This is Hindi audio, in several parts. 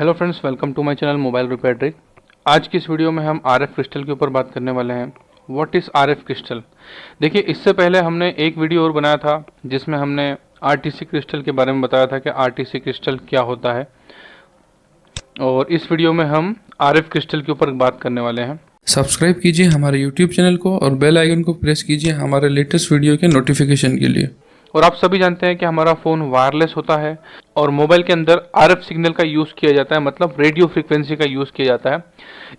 hello friends welcome to my channel mobile repair trick आज की इस वीडियो में हम आरएफ क्रिस्टल के ऊपर बात करने वाले हैं व्हाट इज़ आरएफ क्रिस्टल देखिए इससे पहले हमने एक वीडियो और बनाया था जिसमें हमने आरटीसी क्रिस्टल के बारे में बताया था कि आरटीसी क्रिस्टल क्या होता है और इस वीडियो में हम आर क्रिस्टल के ऊपर बात करने वाले हैं सब्सक्राइब कीजिए हमारे यूट्यूब चैनल को और बेल आइकन को प्रेस कीजिए हमारे लेटेस्ट वीडियो के नोटिफिकेशन के लिए और आप सभी जानते हैं कि हमारा फ़ोन वायरलेस होता है और मोबाइल के अंदर आर सिग्नल का यूज़ किया जाता है मतलब रेडियो फ्रिक्वेंसी का यूज़ किया जाता है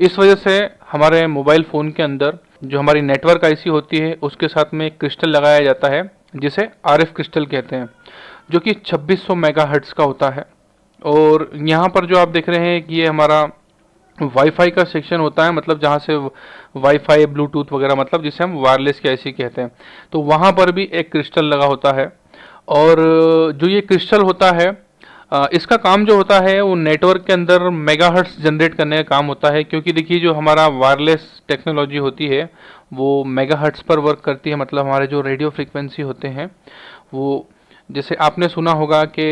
इस वजह से हमारे मोबाइल फ़ोन के अंदर जो हमारी नेटवर्क आईसी होती है उसके साथ में एक क्रिस्टल लगाया जाता है जिसे आर क्रिस्टल कहते हैं जो कि मेगा मेगाहर्ट्ज़ का होता है और यहाँ पर जो आप देख रहे हैं कि ये हमारा वाईफाई का सेक्शन होता है मतलब जहाँ से वाईफाई ब्लूटूथ वगैरह मतलब जिसे हम वायरलेस के ऐसे कहते हैं तो वहाँ पर भी एक क्रिस्टल लगा होता है और जो ये क्रिस्टल होता है इसका काम जो होता है वो नेटवर्क के अंदर मेगाहर्ट्स जनरेट करने का काम होता है क्योंकि देखिए जो हमारा वायरलेस टेक्नोलॉजी होती है वो मेगाहर्ट्स पर वर्क करती है मतलब हमारे जो रेडियो फ्रिक्वेंसी होते हैं वो जैसे आपने सुना होगा कि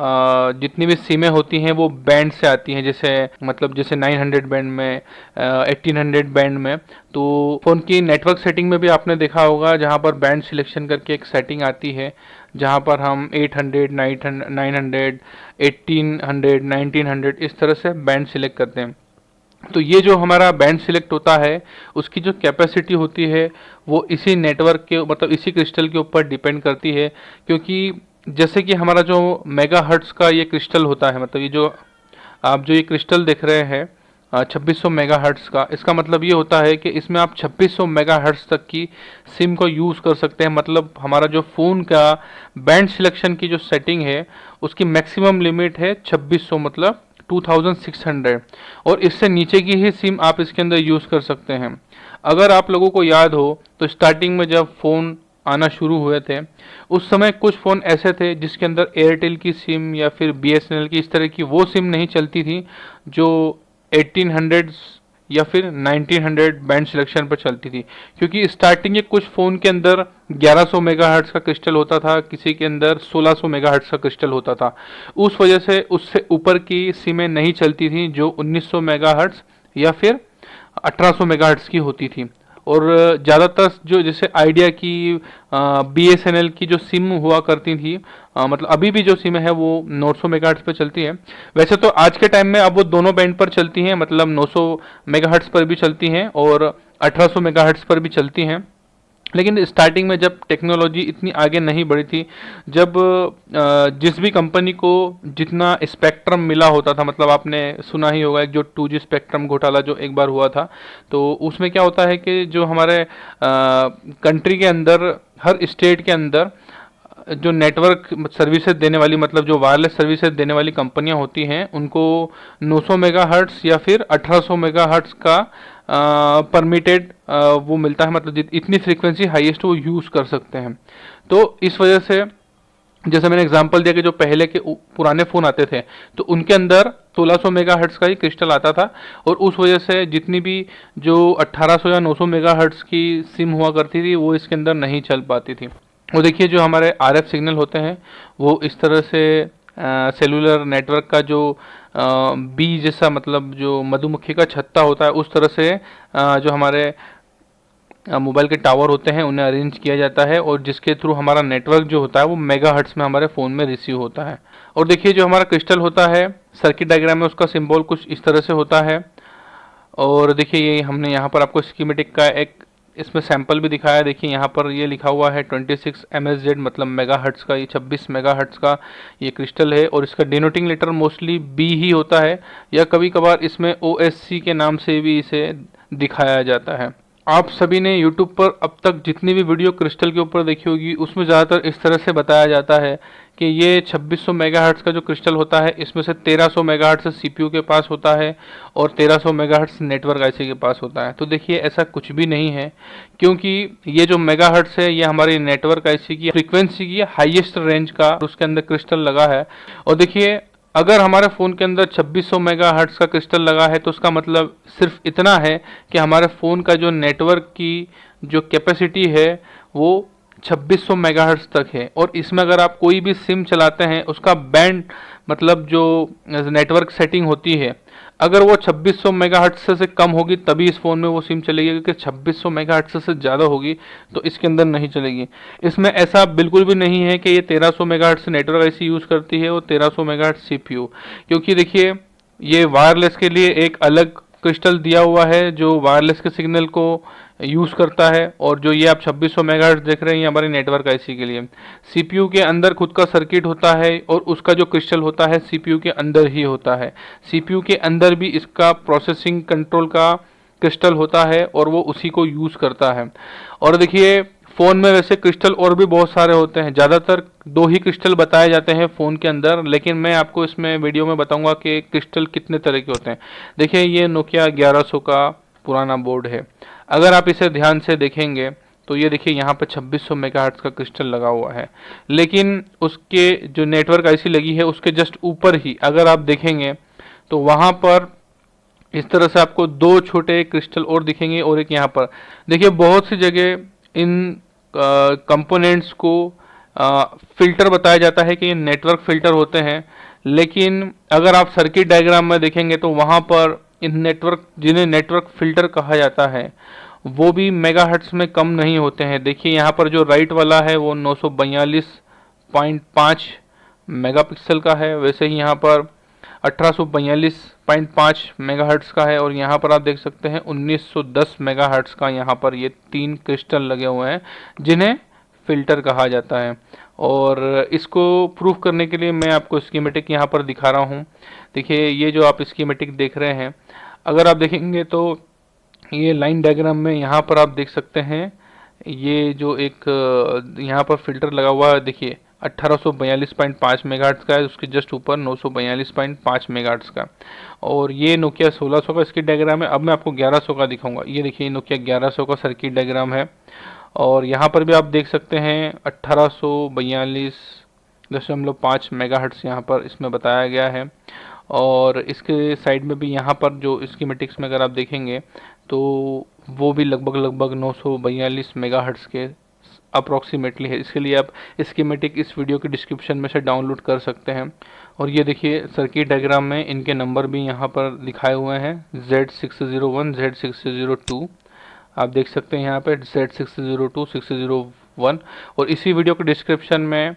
जितनी भी सीमें होती हैं वो बैंड से आती हैं जैसे मतलब जैसे 900 बैंड में 1800 बैंड में तो फ़ोन की नेटवर्क सेटिंग में भी आपने देखा होगा जहाँ पर बैंड सिलेक्शन करके एक सेटिंग आती है जहाँ पर हम 800, 900, 900, 1800, 1900 इस तरह से बैंड सिलेक्ट करते हैं तो ये जो हमारा बैंड सिलेक्ट होता है उसकी जो कैपेसिटी होती है वो इसी नेटवर्क के मतलब इसी क्रिस्टल के ऊपर डिपेंड करती है क्योंकि जैसे कि हमारा जो मेगा हर्ट्स का ये क्रिस्टल होता है मतलब ये जो आप जो ये क्रिस्टल देख रहे हैं छब्बीस सौ मेगा हर्ट्स का इसका मतलब ये होता है कि इसमें आप छब्बीस सौ मेगा हर्ट्स तक की सिम को यूज़ कर सकते हैं मतलब हमारा जो फ़ोन का बैंड सिलेक्शन की जो सेटिंग है उसकी मैक्सिमम लिमिट है छब्बीस सौ मतलब 2600 और इससे नीचे की ही सिम आप इसके अंदर यूज़ कर सकते हैं अगर आप लोगों को याद हो तो स्टार्टिंग में जब फ़ोन आना शुरू हुए थे उस समय कुछ फ़ोन ऐसे थे जिसके अंदर एयरटेल की सिम या फिर बीएसएनएल की इस तरह की वो सिम नहीं चलती थी जो 1800 या फिर 1900 बैंड सिलेक्शन पर चलती थी क्योंकि स्टार्टिंग के कुछ फ़ोन के अंदर 1100 मेगाहर्ट्ज़ का क्रिस्टल होता था किसी के अंदर 1600 मेगाहर्ट्ज़ का क्रिस्टल होता था उस वजह से उससे ऊपर की सिमें नहीं चलती थी जो 1900 मेगाहर्ट्ज़ या फिर 1800 मेगाहर्ट्ज़ की होती थी और ज़्यादातर जो जैसे आइडिया की बी एस एन एल की जो सिम हुआ करती थी आ, मतलब अभी भी जो सिम है वो 900 सौ हट्स पर चलती है वैसे तो आज के टाइम में अब वो दोनों बैंड पर चलती हैं मतलब 900 मेगाहर्ट्स पर भी चलती हैं और 1800 मेगाहर्ट्स पर भी चलती हैं लेकिन स्टार्टिंग में जब टेक्नोलॉजी इतनी आगे नहीं बढ़ी थी जब जिस भी कंपनी को जितना स्पेक्ट्रम मिला होता था मतलब आपने सुना ही होगा एक जो टू जी स्पेक्ट्रम घोटाला जो एक बार हुआ था तो उसमें क्या होता है कि जो हमारे कंट्री के अंदर हर स्टेट के अंदर जो नेटवर्क सर्विसेज देने वाली मतलब जो वायरलेस सर्विसेज देने वाली कंपनियां होती हैं उनको 900 मेगाहर्ट्ज़ या फिर 1800 मेगाहर्ट्ज़ का परमिटेड वो मिलता है मतलब इतनी फ्रीक्वेंसी हाईएस्ट वो यूज़ कर सकते हैं तो इस वजह से जैसे मैंने एग्जांपल दिया कि जो पहले के पुराने फ़ोन आते थे तो उनके अंदर 1600 मेगाहर्ट्ज का ही क्रिस्टल आता था और उस वजह से जितनी भी जो 1800 या 900 मेगाहर्ट्ज की सिम हुआ करती थी वो इसके अंदर नहीं चल पाती थी और देखिए जो हमारे आरएफ सिग्नल होते हैं वो इस तरह से सेलुलर नेटवर्क का जो बी जैसा मतलब जो मधुमक्खी का छत्ता होता है उस तरह से जो हमारे मोबाइल के टावर होते हैं उन्हें अरेंज किया जाता है और जिसके थ्रू हमारा नेटवर्क जो होता है वो मेगा हर्ट्स में हमारे फ़ोन में रिसीव होता है और देखिए जो हमारा क्रिस्टल होता है सर्किट डायग्राम में उसका सिंबल कुछ इस तरह से होता है और देखिए ये हमने यहाँ पर आपको स्कीमेटिक का एक इसमें सैंपल भी दिखाया देखिए यहाँ पर ये लिखा हुआ है 26 सिक्स मतलब मेगा हट्स का ये 26 मेगा हट्स का ये क्रिस्टल है और इसका डिनोटिंग लेटर मोस्टली बी ही होता है या कभी कभार इसमें ओ के नाम से भी इसे दिखाया जाता है आप सभी ने YouTube पर अब तक जितनी भी वीडियो क्रिस्टल के ऊपर देखी होगी उसमें ज़्यादातर इस तरह से बताया जाता है कि ये 2600 मेगाहर्ट्ज़ का जो क्रिस्टल होता है इसमें से 1300 मेगाहर्ट्ज़ सीपीयू के पास होता है और 1300 मेगाहर्ट्ज़ नेटवर्क आईसी के पास होता है तो देखिए ऐसा कुछ भी नहीं है क्योंकि ये जो मेगाहर्ट्ज़ है ये हमारे नेटवर्क आईसी की फ्रिक्वेंसी की हाइएस्ट रेंज का उसके अंदर क्रिस्टल लगा है और देखिए अगर हमारे फ़ोन के अंदर 2600 मेगाहर्ट्ज का क्रिस्टल लगा है तो उसका मतलब सिर्फ इतना है कि हमारे फ़ोन का जो नेटवर्क की जो कैपेसिटी है वो 2600 मेगाहर्ट्ज तक है और इसमें अगर आप कोई भी सिम चलाते हैं उसका बैंड मतलब जो नेटवर्क सेटिंग होती है अगर वो 2600 मेगाहर्ट्ज से, से कम होगी तभी इस फ़ोन में वो सिम चलेगी क्योंकि 2600 मेगाहर्ट्ज से, से ज़्यादा होगी तो इसके अंदर नहीं चलेगी इसमें ऐसा बिल्कुल भी नहीं है कि ये 1300 मेगाहर्ट्ज से नेटवर्क ऐसी यूज़ करती है और 1300 मेगाहर्ट्ज सीपीयू क्योंकि देखिए ये वायरलेस के लिए एक अलग क्रिस्टल दिया हुआ है जो वायरलेस के सिग्नल को यूज़ करता है और जो ये आप 2600 मेगाहर्ट्ज देख रहे हैं ये हमारे नेटवर्क आईसी के लिए सीपीयू के अंदर खुद का सर्किट होता है और उसका जो क्रिस्टल होता है सीपीयू के अंदर ही होता है सीपीयू के अंदर भी इसका प्रोसेसिंग कंट्रोल का क्रिस्टल होता है और वो उसी को यूज़ करता है और देखिए फ़ोन में वैसे क्रिस्टल और भी बहुत सारे होते हैं ज़्यादातर दो ही क्रिस्टल बताए जाते हैं फ़ोन के अंदर लेकिन मैं आपको इसमें वीडियो में बताऊंगा कि क्रिस्टल कितने तरह के होते हैं देखिए ये नोकिया 1100 का पुराना बोर्ड है अगर आप इसे ध्यान से देखेंगे तो ये देखिए यहाँ पर 2600 मेगाहर्ट्ज़ का क्रिस्टल लगा हुआ है लेकिन उसके जो नेटवर्क ऐसी लगी है उसके जस्ट ऊपर ही अगर आप देखेंगे तो वहाँ पर इस तरह से आपको दो छोटे क्रिस्टल और दिखेंगे और एक यहाँ पर देखिए बहुत सी जगह इन कंपोनेंट्स को फिल्टर बताया जाता है कि ये नेटवर्क फिल्टर होते हैं लेकिन अगर आप सर्किट डायग्राम में देखेंगे तो वहाँ पर इन नेटवर्क जिन्हें नेटवर्क फिल्टर कहा जाता है वो भी मेगाहर्ट्स में कम नहीं होते हैं देखिए यहाँ पर जो राइट वाला है वो नौ मेगापिक्सल का है वैसे ही यहाँ पर अठारह मेगाहर्ट्ज़ का है और यहाँ पर आप देख सकते हैं 1910 मेगाहर्ट्ज़ का यहाँ पर ये तीन क्रिस्टल लगे हुए हैं जिन्हें फ़िल्टर कहा जाता है और इसको प्रूफ करने के लिए मैं आपको स्कीमेटिक यहाँ पर दिखा रहा हूँ देखिए ये जो आप स्कीमेटिक देख रहे हैं अगर आप देखेंगे तो ये लाइन डायग्राम में यहाँ पर आप देख सकते हैं ये जो एक यहाँ पर फिल्टर लगा हुआ है देखिए 1842.5 मेगाहर्ट्ज का है उसके जस्ट ऊपर 942.5 मेगाहर्ट्ज का और ये नोकिया 1600 का इसकी डायग्राम है अब मैं आपको 1100 का दिखाऊंगा ये देखिए नोकिया 1100 का सर्किट डायग्राम है और यहाँ पर भी आप देख सकते हैं अट्ठारह दशमलव पाँच मेगा यहाँ पर इसमें बताया गया है और इसके साइड में भी यहाँ पर जो स्कीमेटिक्स में अगर आप देखेंगे तो वो भी लगभग लगभग नौ सौ बयालीस मेगा के अप्रॉक्सीमेटली है इसके लिए आप स्कीमेटिक इस वीडियो के डिस्क्रिप्शन में से डाउनलोड कर सकते हैं और ये देखिए सर्किट डायग्राम में इनके नंबर भी यहाँ पर दिखाए हुए हैं Z601, six zero one Z six zero two आप देख सकते हैं यहाँ पर Z six zero two six zero one और इसी वीडियो के डिस्क्रिप्शन में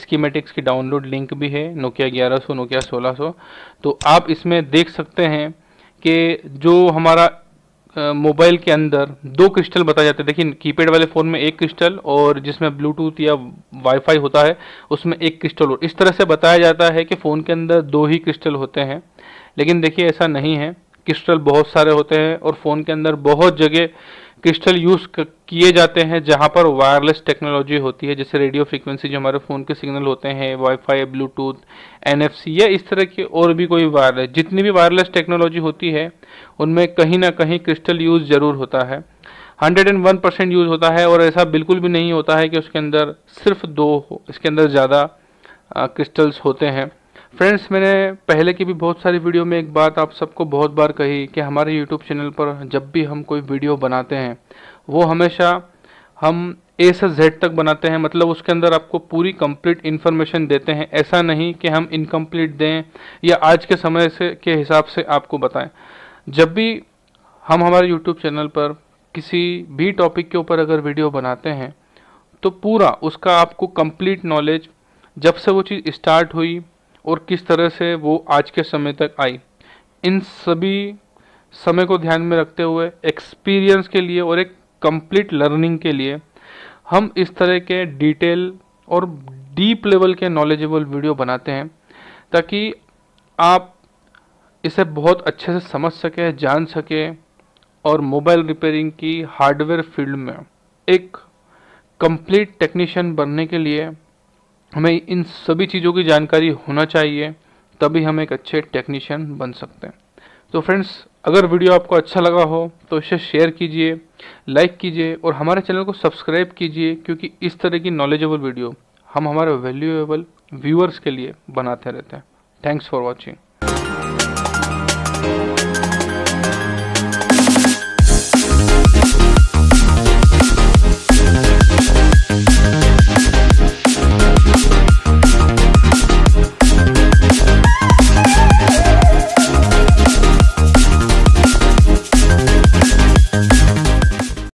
स्कीमेटिक्स की डाउनलोड लिंक भी है नोकिया ग्यारह सौ नोकिया सोलह सौ तो आप इसमें देख सकते हैं कि जो हमारा मोबाइल के अंदर दो क्रिस्टल बताए जाते हैं देखिए कीपैड वाले फ़ोन में एक क्रिस्टल और जिसमें ब्लूटूथ या वाईफाई होता है उसमें एक क्रिस्टल और इस तरह से बताया जाता है कि फ़ोन के अंदर दो ही क्रिस्टल होते हैं लेकिन देखिए ऐसा नहीं है क्रिस्टल बहुत सारे होते हैं और फ़ोन के अंदर बहुत जगह क्रिस्टल यूज़ किए जाते हैं जहाँ पर वायरलेस टेक्नोलॉजी होती है जैसे रेडियो फ्रीक्वेंसी जो हमारे फ़ोन के सिग्नल होते हैं वाईफाई ब्लूटूथ एनएफसी या इस तरह की और भी कोई वायरलेस जितनी भी वायरलेस टेक्नोलॉजी होती है उनमें कहीं ना कहीं क्रिस्टल यूज़ ज़रूर होता है hundred and one percent use होता है और ऐसा बिल्कुल भी नहीं होता है कि उसके अंदर सिर्फ दो हो इसके अंदर ज़्यादा क्रिस्टल्स होते हैं फ्रेंड्स मैंने पहले की भी बहुत सारी वीडियो में एक बात आप सबको बहुत बार कही कि हमारे यूट्यूब चैनल पर जब भी हम कोई वीडियो बनाते हैं वो हमेशा हम ए से जेड तक बनाते हैं मतलब उसके अंदर आपको पूरी कंप्लीट इन्फॉर्मेशन देते हैं ऐसा नहीं कि हम इनकम्प्लीट दें या आज के समय से के हिसाब से आपको बताएं जब भी हम हमारे यूट्यूब चैनल पर किसी भी टॉपिक के ऊपर अगर वीडियो बनाते हैं तो पूरा उसका आपको कंप्लीट नॉलेज जब से वो चीज़ स्टार्ट हुई और किस तरह से वो आज के समय तक आई इन सभी समय को ध्यान में रखते हुए एक्सपीरियंस के लिए और एक कंप्लीट लर्निंग के लिए हम इस तरह के डिटेल और डीप लेवल के नॉलेजेबल वीडियो बनाते हैं ताकि आप इसे बहुत अच्छे से समझ सकें जान सकें और मोबाइल रिपेयरिंग की हार्डवेयर फील्ड में एक कंप्लीट टेक्नीशियन बनने के लिए हमें इन सभी चीज़ों की जानकारी होना चाहिए तभी हम एक अच्छे टेक्नीशियन बन सकते हैं तो फ्रेंड्स अगर वीडियो आपको अच्छा लगा हो तो इसे शेयर कीजिए लाइक कीजिए और हमारे चैनल को सब्सक्राइब कीजिए क्योंकि इस तरह की नॉलेजेबल वीडियो हम हमारे वैल्यूएबल व्यूअर्स के लिए बनाते रहते हैं थैंक्स फॉर वॉचिंग